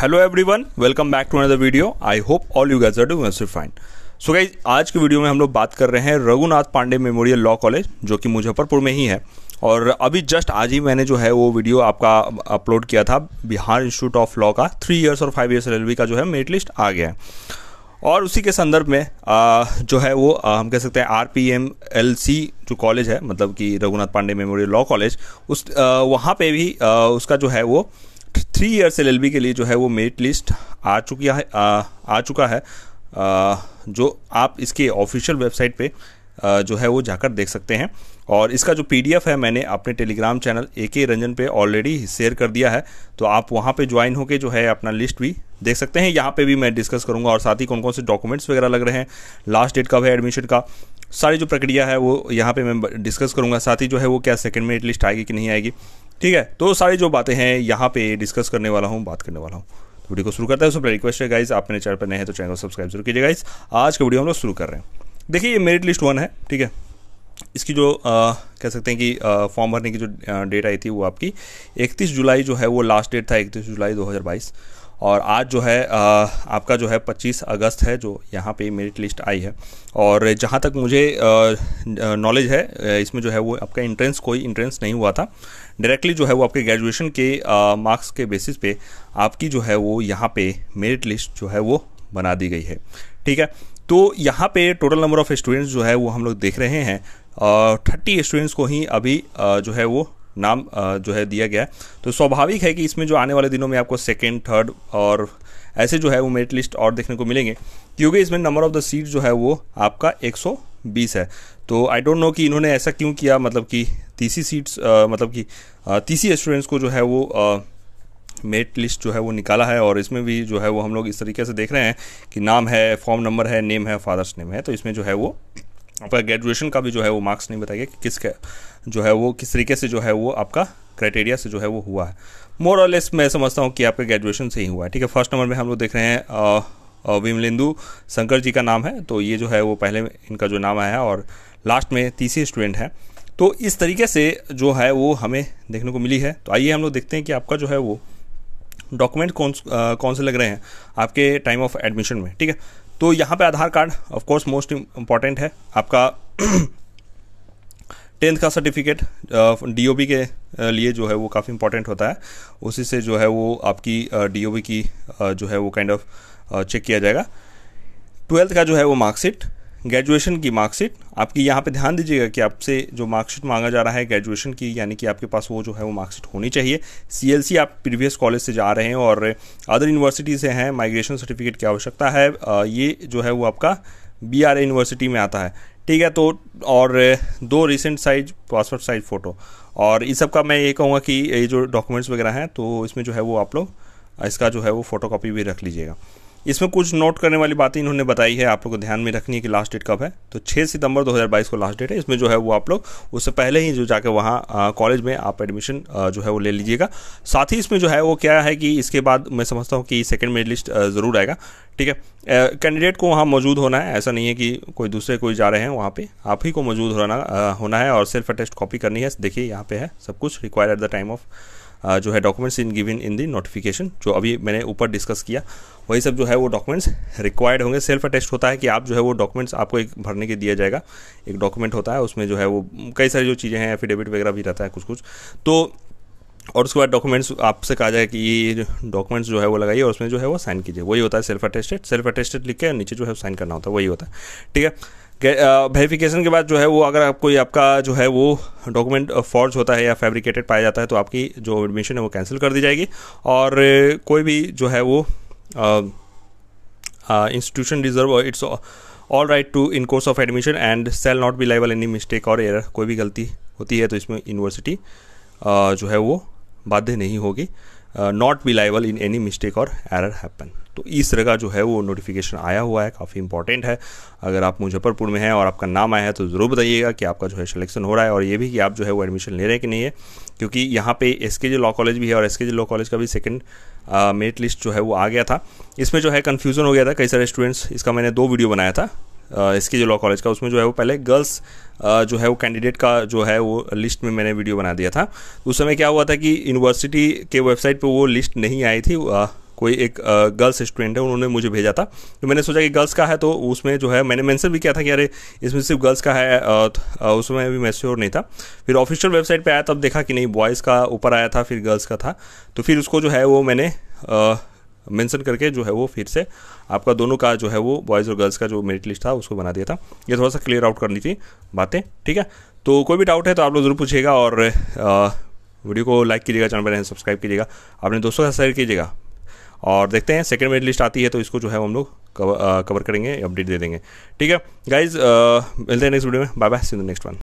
hello everyone welcome back to another video I hope all you guys are doing fine so guys आज के video में हम लोग बात कर रहे हैं Raghunath Pandey memorial law college जो कि मुजफ्फरपुर में ही है और अभी जस्ट आज ही मैंने जो है वो वीडियो आपका अपलोड किया था बिहार इंस्टीट्यूट ऑफ लॉ का थ्री ईयर्स और फाइव ईयर्स एल का जो है मेरिट लिस्ट आ गया है और उसी के संदर्भ में आ, जो है वो आ, हम कह सकते हैं R P M L C जो कॉलेज है मतलब कि Raghunath Pandey memorial law college उस वहाँ पे भी आ, उसका जो है वो थ्री ईयर्स एल के लिए जो है वो मेरिट लिस्ट आ चुकी है आ, आ चुका है आ, जो आप इसके ऑफिशियल वेबसाइट पे आ, जो है वो जाकर देख सकते हैं और इसका जो पी है मैंने अपने टेलीग्राम चैनल ए के रंजन पे ऑलरेडी शेयर कर दिया है तो आप वहाँ पे ज्वाइन होकर जो है अपना लिस्ट भी देख सकते हैं यहाँ पे भी मैं डिस्कस करूँगा और साथ ही कौन कौन से डॉक्यूमेंट्स वगैरह लग रहे हैं लास्ट डेट कब है एडमिशन का सारी जो प्रक्रिया है वो यहाँ पे मैं डिस्कस करूँगा साथ ही जो है वो क्या सेकंड मेरिट लिस्ट आएगी कि नहीं आएगी ठीक है तो सारी जो बातें हैं यहाँ पे डिस्कस करने वाला हूँ बात करने वाला हूँ तो वीडियो को शुरू करता है उससे पहले रिक्वेस्ट है गाइज आप मेरे चैनल पर नए हैं तो चैनल को सब्सक्राइब जरूर कीजिए गाइज आज का वीडियो हम लोग शुरू कर रहे हैं देखिए ये मेरिट लिस्ट वन है ठीक है इसकी जो आ, कह सकते हैं कि फॉर्म भरने की जो डेट आई थी वो आपकी इकतीस जुलाई जो है वो लास्ट डेट था इकतीस जुलाई दो और आज जो है आपका जो है 25 अगस्त है जो यहाँ पे मेरिट लिस्ट आई है और जहाँ तक मुझे नॉलेज है इसमें जो है वो आपका इंट्रेंस कोई इंट्रेंस नहीं हुआ था डायरेक्टली जो है वो आपके ग्रेजुएशन के मार्क्स के बेसिस पे आपकी जो है वो यहाँ पे मेरिट लिस्ट जो है वो बना दी गई है ठीक है तो यहाँ पे टोटल नंबर ऑफ़ स्टूडेंट्स जो है वो हम लोग देख रहे हैं थर्टी स्टूडेंट्स को ही अभी जो है वो नाम जो है दिया गया है तो स्वाभाविक है कि इसमें जो आने वाले दिनों में आपको सेकेंड थर्ड और ऐसे जो है वो मेरिट लिस्ट और देखने को मिलेंगे क्योंकि इसमें नंबर ऑफ द सीट जो है वो आपका 120 है तो आई डोंट नो कि इन्होंने ऐसा क्यों किया मतलब कि तीसरी सीट्स आ, मतलब कि तीसरी स्टूडेंट्स को जो है वो आ, मेरिट लिस्ट जो है वो निकाला है और इसमें भी जो है वो हम लोग इस तरीके से देख रहे हैं कि नाम है फॉर्म नंबर है नेम है फादर्स नेम है तो इसमें जो है वो आपका ग्रेजुएशन का भी जो है वो मार्क्स नहीं बताएगा कि किसका जो है वो किस तरीके से जो है वो आपका क्राइटेरिया से जो है वो हुआ है मोर और लेस मैं समझता हूँ कि आपके ग्रेजुएशन से ही हुआ है ठीक है फर्स्ट नंबर में हम लोग देख रहे हैं विमलिंदु शंकर जी का नाम है तो ये जो है वो पहले इनका जो नाम आया है और लास्ट में तीसरी स्टूडेंट है तो इस तरीके से जो है वो हमें देखने को मिली है तो आइए हम लोग देखते हैं कि आपका जो है वो डॉक्यूमेंट कौन आ, कौन से लग रहे हैं आपके टाइम ऑफ एडमिशन में ठीक है तो यहाँ पे Aadhaar card of course most important है आपका टेंथ का सर्टिफिकेट डी के लिए जो है वो काफ़ी इंपॉर्टेंट होता है उसी से जो है वो आपकी डी की जो है वो काइंड ऑफ चेक किया जाएगा ट्वेल्थ का जो है वो मार्कशीट ग्रेजुएशन की मार्कशीट आपकी यहाँ पे ध्यान दीजिएगा कि आपसे जो मार्कशीट मांगा जा रहा है ग्रेजुएशन की यानी कि आपके पास वो जो है वो मार्कशीट होनी चाहिए सी आप प्रीवियस कॉलेज से जा रहे हैं और अदर यूनिवर्सिटी से हैं माइग्रेशन सर्टिफिकेट की आवश्यकता है ये जो है वो आपका बी आर यूनिवर्सिटी में आता है ठीक है तो और दो recent size passport size photo और इस सब का मैं ये कहूँगा कि ये जो डॉक्यूमेंट्स वगैरह हैं तो इसमें जो है वो आप लोग इसका जो है वो फ़ोटो भी रख लीजिएगा इसमें कुछ नोट करने वाली बातें इन्होंने बताई है आप लोग को ध्यान में रखनी है कि लास्ट डेट कब है तो 6 सितंबर 2022 को लास्ट डेट है इसमें जो है वो आप लोग उससे पहले ही जो जाके वहाँ कॉलेज में आप एडमिशन जो है वो ले लीजिएगा साथ ही इसमें जो है वो क्या है कि इसके बाद मैं समझता हूँ कि सेकेंड मेरिट लिस्ट ज़रूर आएगा ठीक है कैंडिडेट को वहाँ मौजूद होना है ऐसा नहीं है कि कोई दूसरे कोई जा रहे हैं वहाँ पे आप ही को मौजूद होना होना है और सेल्फ अटेस्ट कॉपी करनी है देखिए यहाँ पे है सब कुछ required at the time of जो है documents in given in the notification जो अभी मैंने ऊपर डिस्कस किया वही सब जो है वो डॉक्यूमेंट्स रिक्वायर्ड होंगे सेल्फ अटेस्ट होता है कि आप जो है वो डॉक्यूमेंट्स आपको एक भरने के दिया जाएगा एक डॉक्यूमेंट होता है उसमें जो है वो कई सारी जो चीज़ें हैं एफिडेविट वगैरह भी रहता है कुछ कुछ तो और उसके बाद डॉक्यूमेंट्स आपसे कहा जाए कि ये डॉक्यूमेंट्स जो है वो लगाइए और उसमें जो है वो साइन कीजिए वही होता है सेल्फ अटेस्टेड सेल्फ अटेस्टेड लिख के नीचे जो है साइन करना होता है वही होता है ठीक है वेरीफिकेशन uh, के बाद जो है वो अगर आप कोई आपका जो है वो डॉक्यूमेंट फॉर्ज uh, होता है या फैब्रिकेटेड पाया जाता है तो आपकी जो एडमिशन है वो कैंसिल कर दी जाएगी और uh, कोई भी जो है वो institution deserve its all right to in course of admission and shall not be liable any mistake or error कोई भी गलती होती है तो इसमें यूनिवर्सिटी जो है वो बाध्य नहीं होगी not be liable in any mistake or error happen तो इस तरह का जो है वो नोटिफिकेशन आया हुआ है काफ़ी इंपॉर्टेंट है अगर आप मुजफ्फरपुर में हैं और आपका नाम आया है तो ज़रूर बताइएगा कि आपका जो है सिलेक्शन हो रहा है और ये भी कि आप जो है वो एडमिशन ले रहे हैं कि नहीं है क्योंकि यहाँ पे एस के लॉ कॉलेज भी है और एस के लॉ कॉलेज का भी सेकेंड मेरिट लिस्ट जो है वो आ गया था इसमें जो है कन्फ्यूज़न हो गया था कई सारे स्टूडेंट्स इसका मैंने दो वीडियो बनाया था एस के जो लॉ कॉलेज का उसमें जो है वो पहले गर्ल्स जो है वो कैंडिडेट का जो है वो लिस्ट में मैंने वीडियो बना दिया था उस समय क्या हुआ था कि यूनिवर्सिटी के वेबसाइट पर वो लिस्ट नहीं आई थी कोई एक गर्ल्स स्टूडेंट है उन्होंने मुझे भेजा था तो मैंने सोचा कि गर्ल्स का है तो उसमें जो है मैंने मैंसन भी किया था कि अरे इसमें सिर्फ गर्ल्स का है तो, उसमें भी मैं श्योर नहीं था फिर ऑफिशियल वेबसाइट पे आया तब देखा कि नहीं बॉयज़ का ऊपर आया था फिर गर्ल्स का था तो फिर उसको जो है वो मैंने मेंशन करके जो है वो फिर से आपका दोनों का जो है वो बॉयज़ और गर्ल्स का जो मेरिट लिस्ट था उसको बना दिया था ये थोड़ा सा क्लियर आउट करनी थी बातें ठीक है तो कोई भी डाउट है तो आप लोग ज़रूर पूछिएगा और आ, वीडियो को लाइक कीजिएगा चैनल पर सब्सक्राइब कीजिएगा अपने दोस्तों के साथ शेयर कीजिएगा और देखते हैं सेकेंड मेरिट लिस्ट आती है तो इसको जो है हम लोग कवर, कवर करेंगे अपडेट दे देंगे ठीक है गाइज मिलते हैं नेक्स्ट वीडियो में bye bye see the next one